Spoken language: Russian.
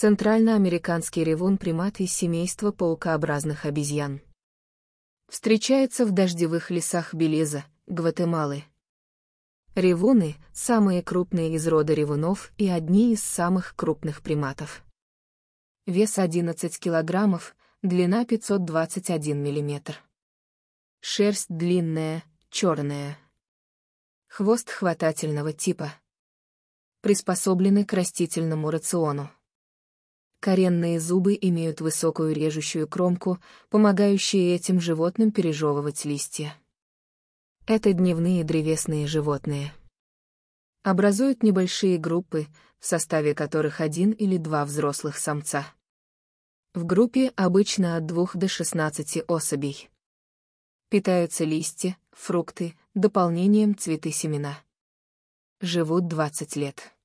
Центральноамериканский ревун примат из семейства паукообразных обезьян. Встречается в дождевых лесах Белиза, Гватемалы. Ревуны – самые крупные из рода ревунов и одни из самых крупных приматов. Вес 11 килограммов, длина 521 миллиметр. Шерсть длинная, черная. Хвост хватательного типа. Приспособлены к растительному рациону. Коренные зубы имеют высокую режущую кромку, помогающую этим животным пережевывать листья. Это дневные древесные животные. Образуют небольшие группы, в составе которых один или два взрослых самца. В группе обычно от 2 до 16 особей. Питаются листья, фрукты, дополнением цветы семена. Живут 20 лет.